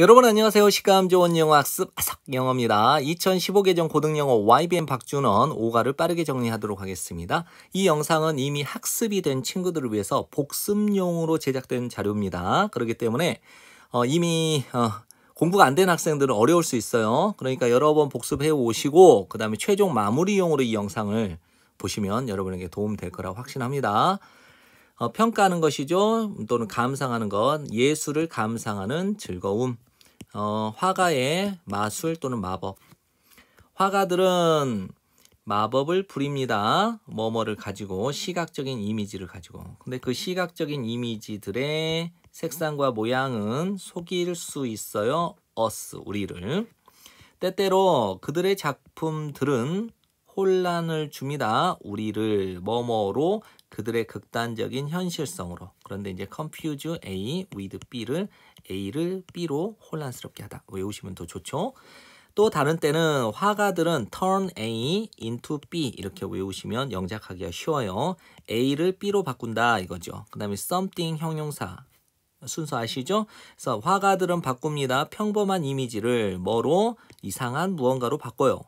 여러분 안녕하세요. 식감 좋은 영어 학습 아삭 영어입니다. 2015개정 고등영어 YBM 박준원 5가를 빠르게 정리하도록 하겠습니다. 이 영상은 이미 학습이 된 친구들을 위해서 복습용으로 제작된 자료입니다. 그렇기 때문에 어, 이미 어, 공부가 안 된 학생들은 어려울 수 있어요. 그러니까 여러 번 복습해 오시고 그 다음에 최종 마무리용으로 이 영상을 보시면 여러분에게 도움될 거라 확신합니다. 어, 평가하는 것이죠. 또는 감상하는 것, 예술을 감상하는 즐거움. 어, 화가의 마술 또는 마법. 화가들은 마법을 부립니다. 뭐뭐를 가지고 시각적인 이미지를 가지고. 근데 그 시각적인 이미지들의 색상과 모양은 속일 수 있어요. 어스 우리를. 때때로 그들의 작품들은 혼란을 줍니다. 우리를 뭐뭐로 그들의 극단적인 현실성으로 그런데 이제 confuse A with B를 A를 B로 혼란스럽게 하다 외우시면 더 좋죠 또 다른 때는 화가들은 turn A into B 이렇게 외우시면 영작하기가 쉬워요 A를 B로 바꾼다 이거죠 그 다음에 something 형용사 순서 아시죠? 그래서 화가들은 바꿉니다. 평범한 이미지를 뭐로 이상한 무언가로 바꿔요.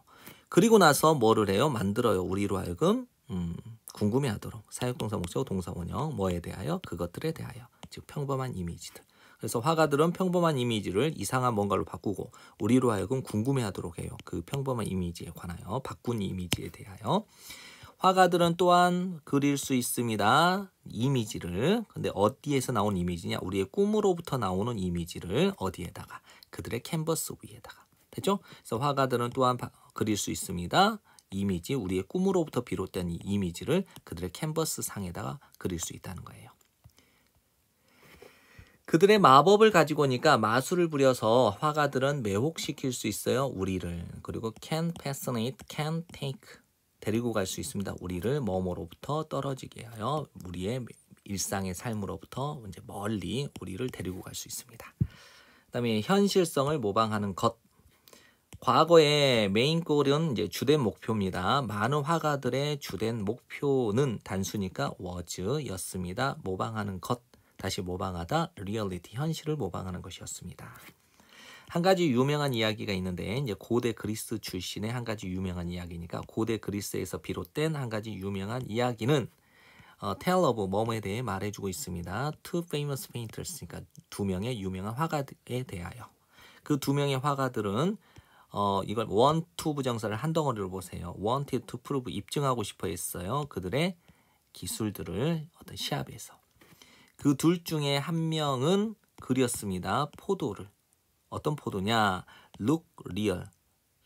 그리고 나서 뭐를 해요? 만들어요. 우리로 하여금 음, 궁금해하도록 사역동사 목적 동사 원형 뭐에 대하여 그것들에 대하여 즉 평범한 이미지들 그래서 화가들은 평범한 이미지를 이상한 뭔가로 바꾸고 우리로 하여금 궁금해하도록 해요. 그 평범한 이미지에 관하여 바꾼 이미지에 대하여 화가들은 또한 그릴 수 있습니다. 이미지를 근데 어디에서 나온 이미지냐 우리의 꿈으로부터 나오는 이미지를 어디에다가 그들의 캔버스 위에다가 됐죠? 그래서 화가들은 또한 그릴 수 있습니다. 이미지, 우리의 꿈으로부터 비롯된 이 이미지를 그들의 캔버스 상에다가 그릴 수 있다는 거예요. 그들의 마법을 가지고 오니까 마술을 부려서 화가들은 매혹시킬 수 있어요. 우리를. 그리고 can fascinate, can take. 데리고 갈 수 있습니다. 우리를 뭐뭐로부터 떨어지게 하여 우리의 일상의 삶으로부터 이제 멀리 우리를 데리고 갈 수 있습니다. 그다음에 현실성을 모방하는 것 과거에 메인골은 이제 주된 목표입니다. 많은 화가들의 주된 목표는 단순히까 was였습니다. 모방하는 것, 다시 모방하다, 리얼리티, 현실을 모방하는 것이었습니다. 한 가지 유명한 이야기가 있는데 이제 고대 그리스 출신의 한 가지 유명한 이야기니까 고대 그리스에서 비롯된 한 가지 유명한 이야기는 어, Tale of m o 에 대해 말해주고 있습니다. Two famous painters, 그러니까 두 명의 유명한 화가에 대하여. 그 두 명의 화가들은 어, 이걸 원투 부정사를 한 덩어리로 보세요. wanted to prove 입증하고 싶어 했어요. 그들의 기술들을 어떤 시합에서. 그 둘 중에 한 명은 그렸습니다. 포도를. 어떤 포도냐? look real.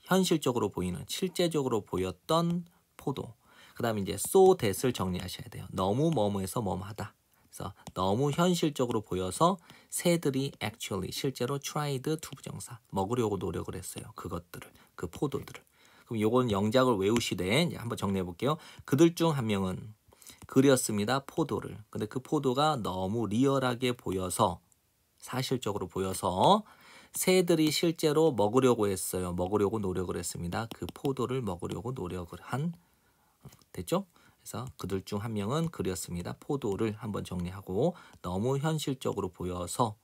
현실적으로 보이는, 실제적으로 보였던 포도. 그 다음에 이제 so that을 정리하셔야 돼요. 너무 머무해서 머무하다. 그래서 너무 현실적으로 보여서 새들이 actually 실제로 tried t 부정사 먹으려고 노력을 했어요. 그것들을 그 포도들을. 그럼 요건 영작을 외우시되 이제 한번 정리해 볼게요. 그들 중 한 명은 그렸습니다. 포도를. 근데 그 포도가 너무 리얼하게 보여서 사실적으로 보여서 새들이 실제로 먹으려고 했어요. 먹으려고 노력을 했습니다. 그 포도를 먹으려고 노력을 한 됐죠? 그래서 그들 중 한 명은 그렸습니다. 포도를 한번 정리하고 너무 현실적으로 보여서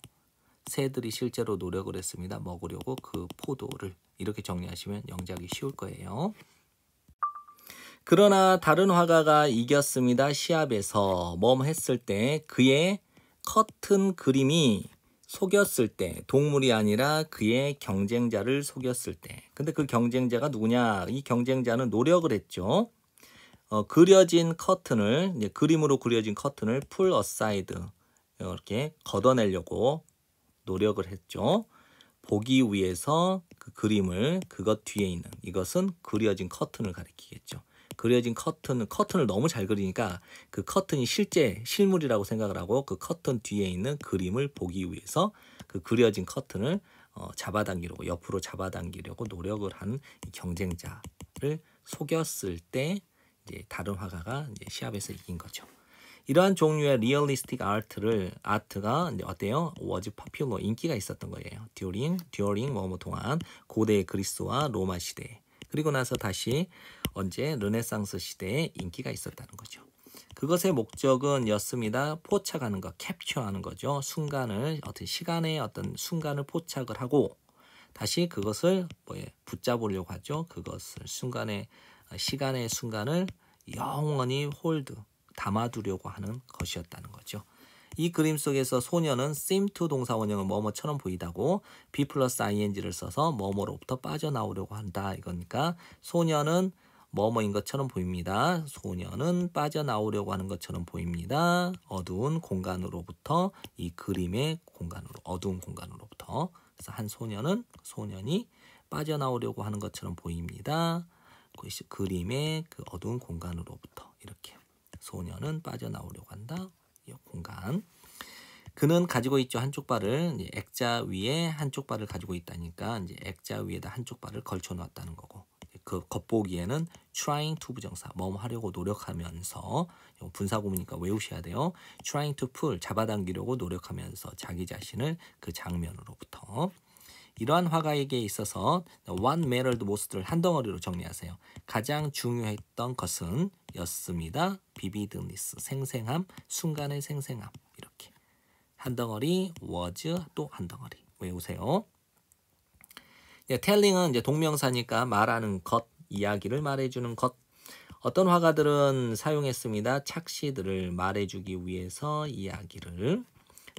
새들이 실제로 노력을 했습니다. 먹으려고 그 포도를 이렇게 정리하시면 영작이 쉬울 거예요. 그러나 다른 화가가 이겼습니다. 시합에서 멈 했을 때 그의 커튼 그림이 속였을 때 동물이 아니라 그의 경쟁자를 속였을 때 근데 그 경쟁자가 누구냐 이 경쟁자는 노력을 했죠 어, 그려진 커튼을 이제 그림으로 그려진 커튼을 풀 어사이드 이렇게 걷어내려고 노력을 했죠. 보기 위해서 그 그림을 그것 뒤에 있는 이것은 그려진 커튼을 가리키겠죠. 그려진 커튼 은 커튼을 너무 잘 그리니까 그 커튼이 실제 실물이라고 생각을 하고 그 커튼 뒤에 있는 그림을 보기 위해서 그 그려진 커튼을 어, 잡아당기려고 옆으로 잡아당기려고 노력을 한 경쟁자를 속였을 때 이제 다른 화가가 이제 시합에서 이긴 거죠. 이러한 종류의 리얼리스틱 아트를 아트가 이제 어때요? 워즈 파퓰러 인기가 있었던 거예요. 듀링 듀어링 워머 뭐, 뭐 동안 고대 그리스와 로마 시대 그리고 나서 다시 언제 르네상스 시대에 인기가 있었다는 거죠. 그것의 목적은 였습니다. 포착하는 것, 캡처하는 거죠. 순간을 어떤 시간의 어떤 순간을 포착을 하고 다시 그것을 뭐 붙잡으려고 하죠. 그것을 순간의 시간의 순간을 영원히 홀드, 담아두려고 하는 것이었다는 거죠. 이 그림 속에서 소녀는 seem to 동사 원형은 뭐뭐처럼 보이다고 be 플러스 ing를 써서 뭐뭐로부터 빠져나오려고 한다 이거니까 소녀는 뭐뭐인 것처럼 보입니다. 소녀는 빠져나오려고 하는 것처럼 보입니다. 어두운 공간으로부터 이 그림의 공간으로 어두운 공간으로부터 그래서 한 소녀는 소년이 빠져나오려고 하는 것처럼 보입니다. 그 그림의 그 어두운 공간으로부터 이렇게 소녀는 빠져나오려고 한다. 이 공간. 그는 가지고 있죠 한쪽 발을 액자 위에 한쪽 발을 가지고 있다니까 이제 액자 위에다 한쪽 발을 걸쳐 놓았다는 거고 그 겉보기에는 trying to 부정사 뭐 하려고 노력하면서 분사구문이니까 외우셔야 돼요 trying to pull 잡아당기려고 노력하면서 자기 자신을 그 장면으로부터 이러한 화가에게 있어서 one mattered most를 한 덩어리로 정리하세요. 가장 중요했던 것은 였습니다. 비비드니스 생생함, 순간의 생생함 이렇게 한 덩어리 was 또 한 덩어리 외우세요. 예, telling은 이제 동명사니까 말하는 것, 이야기를 말해주는 것. 어떤 화가들은 사용했습니다. 착시들을 말해주기 위해서 이야기를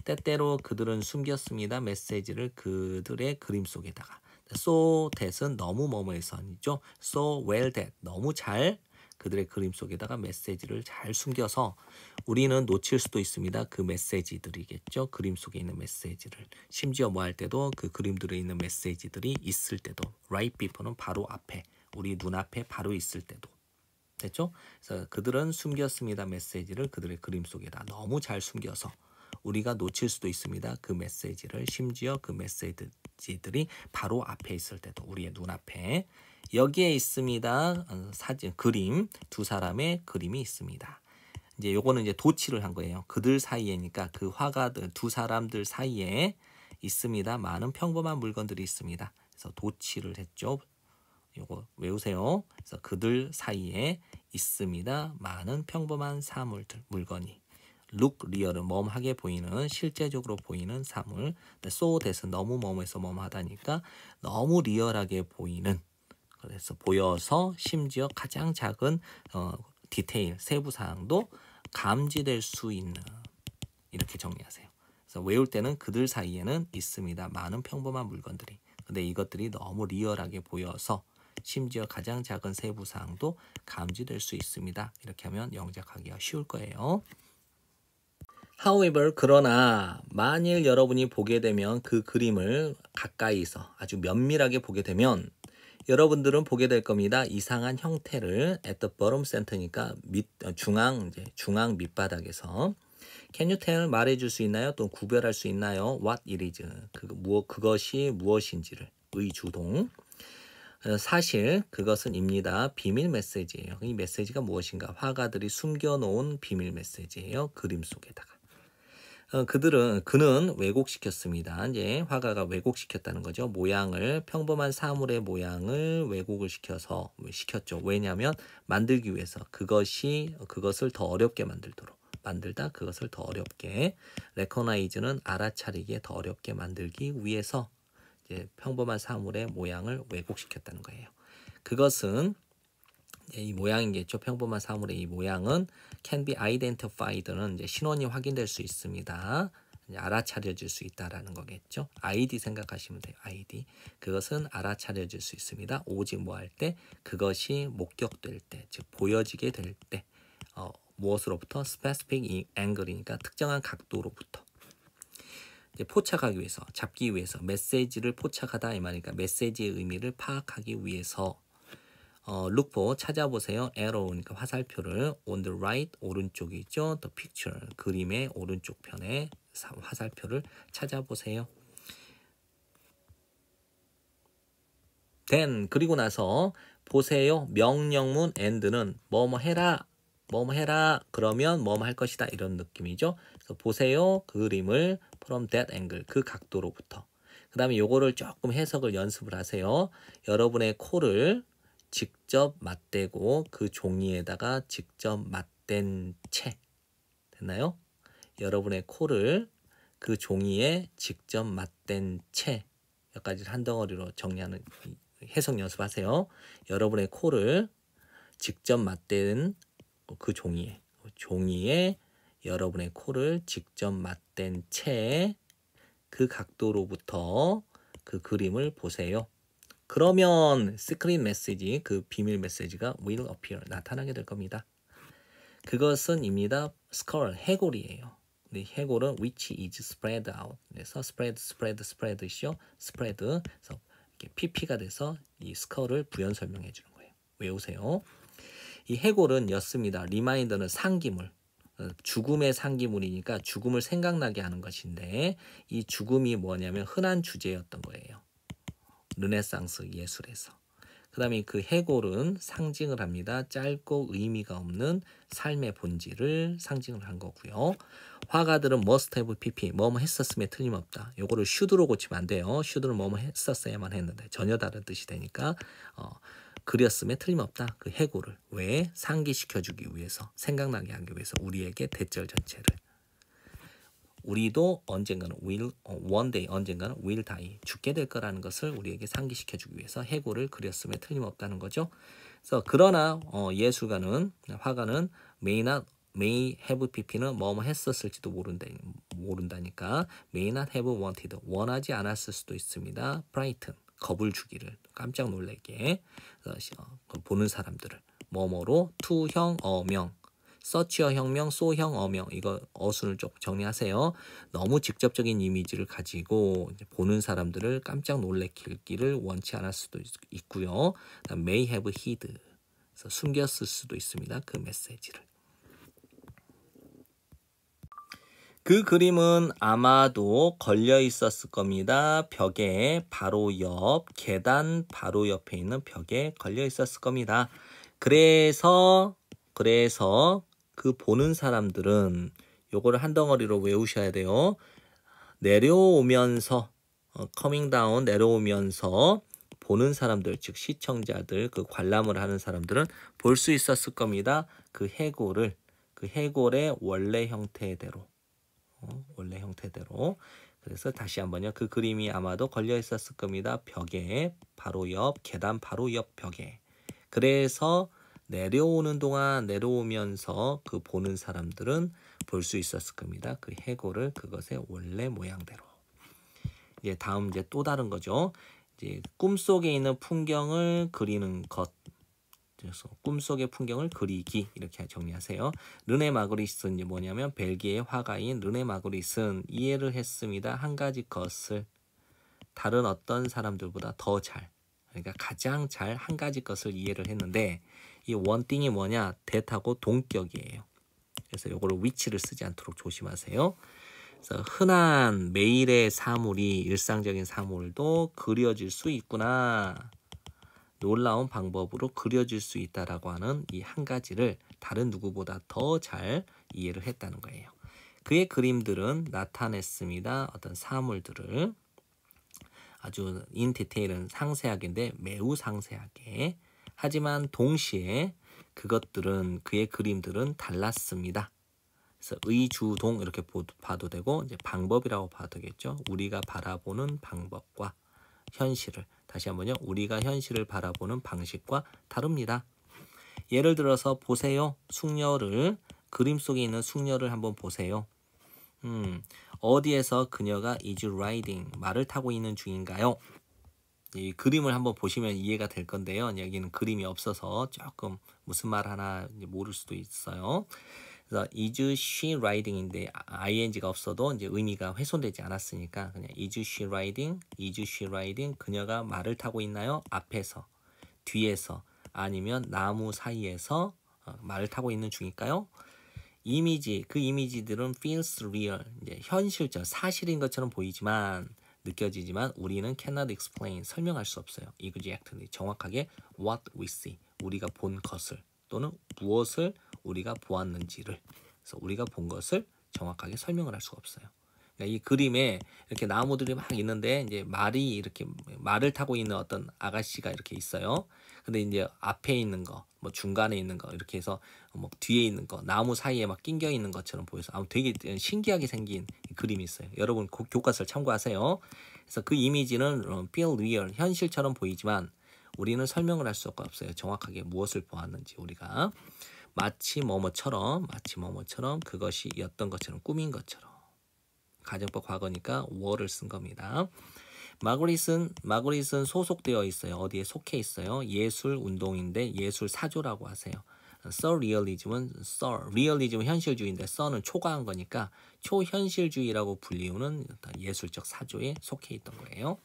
때때로 그들은 숨겼습니다. 메시지를 그들의 그림 속에다가 so that은 너무 머뭐해선이죠 so well that 너무 잘 그들의 그림 속에다가 메시지를 잘 숨겨서 우리는 놓칠 수도 있습니다. 그 메시지들이겠죠. 그림 속에 있는 메시지를. 심지어 뭐 할 때도 그 그림들에 있는 메시지들이 있을 때도 right before는 바로 앞에 우리 눈앞에 바로 있을 때도 됐죠? 그래서 그들은 숨겼습니다. 메시지를 그들의 그림 속에다 너무 잘 숨겨서 우리가 놓칠 수도 있습니다. 그 메시지를 심지어 그 메시지들이 바로 앞에 있을 때도 우리의 눈앞에 여기에 있습니다. 어, 사진 그림 두 사람의 그림이 있습니다. 이제 요거는 이제 도치를 한 거예요. 그들 사이에니까 그 화가들 두 사람들 사이에 있습니다. 많은 평범한 물건들이 있습니다. 그래서 도치를 했죠. 요거 외우세요. 그래서 그들 사이에 있습니다. 많은 평범한 사물들 물건이 look real은 멈하게 보이는 실제적으로 보이는 사물 so 대신 너무 멈해서 멈하다니까 너무 리얼하게 보이는 그래서 보여서 심지어 가장 작은 어, 디테일 세부 사항도 감지될 수 있는 이렇게 정리하세요. 그래서 외울 때는 그들 사이에는 있습니다. 많은 평범한 물건들이. 근데 이것들이 너무 리얼하게 보여서 심지어 가장 작은 세부 사항도 감지될 수 있습니다. 이렇게 하면 영작하기가 쉬울 거예요. However, 그러나 만일 여러분이 보게 되면 그 그림을 가까이서 아주 면밀하게 보게 되면 여러분들은 보게 될 겁니다. 이상한 형태를 at the bottom center니까 밑 중앙 이제 중앙 밑바닥에서 Can you tell 말해줄 수 있나요? 또 구별할 수 있나요? What it is 그 무엇 그것이 무엇인지를 의주동 어, 사실 그것은입니다. 비밀 메시지예요. 이 메시지가 무엇인가? 화가들이 숨겨놓은 비밀 메시지예요. 그림 속에다가. 어, 그들은 그는 왜곡시켰습니다. 이제 화가가 왜곡시켰다는 거죠. 모양을 평범한 사물의 모양을 왜곡을 시켜서 시켰죠. 왜냐하면 만들기 위해서 그것이 그것을 더 어렵게 만들도록 만들다 그것을 더 어렵게 레코나이즈는 알아차리게더 어렵게 만들기 위해서 이제 평범한 사물의 모양을 왜곡시켰다는 거예요. 그것은 예, 이 모양이겠죠. 평범한 사물의 이 모양은 can be identified는 이제 신원이 확인될 수 있습니다. 알아차려질 수 있다라는 거겠죠. 아이 생각하시면 돼요. 아이 그것은 알아차려질 수 있습니다. 오직 뭐할 때, 그것이 목격될 때, 즉 보여지게 될 때, 어, 무엇으로부터 specific angle이니까 특정한 각도로부터 포착하기 위해서, 잡기 위해서 메시지를 포착하다 이 말이니까 메시지의 의미를 파악하기 위해서 어, look for 찾아보세요. arrow 그러니까 화살표를 on the right 오른쪽이죠 the picture 그림의 오른쪽 편에 화살표를 찾아보세요. then 그리고 나서 보세요. 명령문 and는 뭐뭐 뭐 해라 뭐뭐 뭐 해라 그러면 뭐뭐 뭐 할 것이다 이런 느낌이죠. 그래서 보세요 그림을 from that angle 그 각도로부터 그 다음에 요거를 조금 해석을 연습을 하세요. 여러분의 코를 직접 맞대고 그 종이에다가 직접 맞댄 채 됐나요? 여러분의 코를 그 종이에 직접 맞댄 채 몇 가지를 한 덩어리로 정리하는 해석 연습하세요. 여러분의 코를 직접 맞댄 그 종이에 종이에 여러분의 코를 직접 맞댄 채 그 각도로부터 그 그림을 보세요. 그러면 스크린 메시지, 그 비밀 메시지가 will appear, 나타나게 될 겁니다. 그것은 입니다. skull, 해골이에요. 근데 해골은 which is spread out. 그래서 spread, spread, spread이죠. spread. 그래서 이렇게 pp가 돼서 이 skull을 부연 설명해 주는 거예요. 외우세요. 이 해골은 였습니다. 리마인더는 상기물. 죽음의 상기물이니까 죽음을 생각나게 하는 것인데 이 죽음이 뭐냐면 흔한 주제였던 거예요. 르네상스 예술에서. 그 다음에 그 해골은 상징을 합니다. 짧고 의미가 없는 삶의 본질을 상징을 한 거고요. 화가들은 must have pp, 뭐 뭐 했었음에 틀림없다. 요거를 슈드로 고치면 안 돼요. 슈드 o 는 뭐 뭐 했었어야만 했는데 전혀 다른 뜻이 되니까 어, 그렸음에 틀림없다. 그해골을왜 상기시켜주기 위해서 생각나게 하기 위해서 우리에게 대절 전체를 우리도 언젠가는 will 어, one day 언젠가는 will die 죽게 될 거라는 것을 우리에게 상기시켜 주기 위해서 해고를 그렸음에 틀림없다는 거죠. 그래서 그러나 어, 예수가는 화가는 may not may have pp는 뭐뭐 했었을지도 모른다 모른다니까 may not have wanted 원하지 않았을 수도 있습니다. frighten 겁을 주기를 깜짝 놀래게 어, 보는 사람들을 뭐뭐로 투형 어명 서치어 혁명, 소형 어명 이거 어순을 좀 정리하세요. 너무 직접적인 이미지를 가지고 보는 사람들을 깜짝 놀래킬기를 원치 않을 수도 있고요. may have hid 숨겼을 수도 있습니다. 그 메시지를. 그 그림은 아마도 걸려 있었을 겁니다. 벽에 바로 옆, 계단 바로 옆에 있는 벽에 걸려 있었을 겁니다. 그래서, 그래서 그 보는 사람들은 요거를 한 덩어리로 외우셔야 돼요. 내려오면서 커밍 어, 다운 내려오면서 보는 사람들 즉 시청자들 그 관람을 하는 사람들은 볼 수 있었을 겁니다. 그 해골을 그 해골의 원래 형태대로 어, 원래 형태대로 그래서 다시 한번요. 그 그림이 아마도 걸려 있었을 겁니다. 벽에 바로 옆 계단 바로 옆 벽에 그래서 내려오는 동안 내려오면서 그 보는 사람들은 볼 수 있었을 겁니다. 그 해골을 그것의 원래 모양대로. 이제 다음 이제 또 다른 거죠. 이제 꿈속에 있는 풍경을 그리는 것. 그래서 꿈속의 풍경을 그리기 이렇게 정리하세요. 르네 마그리스는 뭐냐면 벨기에 화가인 르네 마그리스는 이해를 했습니다. 한 가지 것을 다른 어떤 사람들보다 더 잘, 그러니까 가장 잘 한 가지 것을 이해를 했는데 이 원띵이 뭐냐? 대타고 동격이에요. 그래서 요거를 위치를 쓰지 않도록 조심하세요. 그래서 흔한 매일의 사물이 일상적인 사물도 그려질 수 있구나. 놀라운 방법으로 그려질 수 있다라고 하는 이 한 가지를 다른 누구보다 더 잘 이해를 했다는 거예요. 그의 그림들은 나타냈습니다. 어떤 사물들을 아주 인 디테일은 상세하게인데 매우 상세하게 하지만 동시에 그것들은 그의 그림들은 달랐습니다. 그래서 의주동 이렇게 봐도 되고 이제 방법이라고 봐도 되겠죠. 우리가 바라보는 방법과 현실을 다시 한번요. 우리가 현실을 바라보는 방식과 다릅니다. 예를 들어서 보세요. 숙녀를 그림 속에 있는 숙녀를 한번 보세요. 음, 어디에서 그녀가 is riding 말을 타고 있는 중인가요? 이 그림을 한번 보시면 이해가 될 건데요. 여기는 그림이 없어서 조금 무슨 말 하나 모를 수도 있어요. 그래서 is she riding인데 ing가 없어도 이제 의미가 훼손되지 않았으니까 그냥 is she riding, is she riding 그녀가 말을 타고 있나요? 앞에서, 뒤에서 아니면 나무 사이에서 어, 말을 타고 있는 중일까요? 이미지 그 이미지들은 feels real 이제 현실적 사실인 것처럼 보이지만 느껴지지만 우리는 cannot explain 설명할 수 없어요. 이 g r e 정확하게 what we see 우리가 본 것을 또는 무엇을 우리가 보았는지를 그래서 우리가 본 것을 정확하게 설명을 할 수가 없어요. 그러니까 이 그림에 이렇게 나무들이 막 있는데 이제 말이 이렇게 말을 타고 있는 어떤 아가씨가 이렇게 있어요. 근데 이제 앞에 있는 거, 뭐 중간에 있는 거 이렇게 해서 뭐 뒤에 있는 거, 나무 사이에 막 낑겨 있는 것처럼 보여서 아무 되게 신기하게 생긴 그림이 있어요. 여러분 교과서를 참고하세요. 그래서 그 이미지는 feel real, 현실처럼 보이지만 우리는 설명을 할 수가 없어요. 정확하게 무엇을 보았는지 우리가 마치 뭐뭐처럼 마치 뭐뭐처럼 그것이 어떤 것처럼 꿈인 것처럼 가정법 과거니까 워를 쓴 겁니다. 마그릿은 마그릿은 소속되어 있어요. 어디에 속해 있어요? 예술 운동인데 예술 사조라고 하세요. 서리얼리즘은 서, 리얼리즘은 현실주의인데 서는 초과한 거니까 초현실주의라고 불리우는 어떤 예술적 사조에 속해 있던 거예요.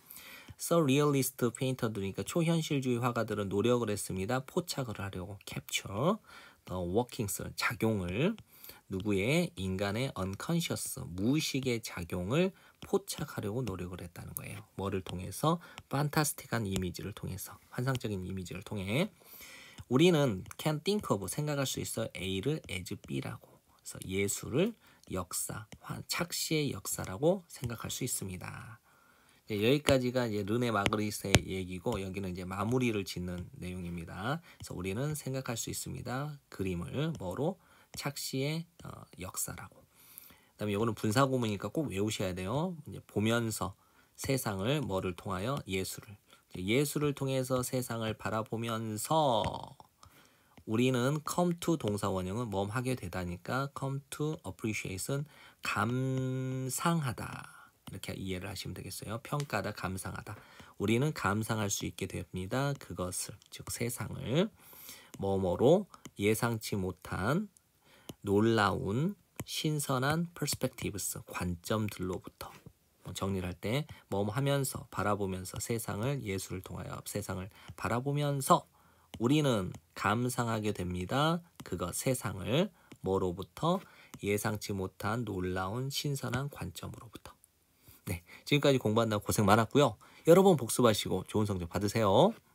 서리얼리스트 페인터들이니까 초현실주의 화가들은 노력을 했습니다. 포착을 하려고 캡처, 워킹스 작용을 누구의 인간의 언컨셔스 무의식의 작용을 포착하려고 노력을 했다는 거예요. 뭐를 통해서 판타스틱한 이미지를 통해서 환상적인 이미지를 통해 우리는 can think of 생각할 수 있어 A를 as B라고 그래서 예술을 역사, 착시의 역사라고 생각할 수 있습니다. 여기까지가 이제 르네 마그리스의 얘기고 여기는 이제 마무리를 짓는 내용입니다. 그래서 우리는 생각할 수 있습니다. 그림을 뭐로 착시의 어, 역사라고. 그다음에 이거는 분사 고문이니까 꼭 외우셔야 돼요. 이제 보면서 세상을 뭐를 통하여 예술을 예수를 통해서 세상을 바라보면서 우리는 come to 동사 원형은 뭐하게 되다니까 come to appreciate은 감상하다. 이렇게 이해를 하시면 되겠어요. 평가다, 감상하다. 우리는 감상할 수 있게 됩니다. 그것을, 즉 세상을 뭐뭐로 예상치 못한 놀라운 신선한 퍼스펙티브스 관점들로부터 뭐 정리를 할 때 뭐 하면서 바라보면서 세상을 예수를 통하여 세상을 바라보면서 우리는 감상하게 됩니다. 그것 세상을 뭐로부터 예상치 못한 놀라운 신선한 관점으로부터. 네, 지금까지 공부한다고 고생 많았고요. 여러 분 복습하시고 좋은 성적 받으세요.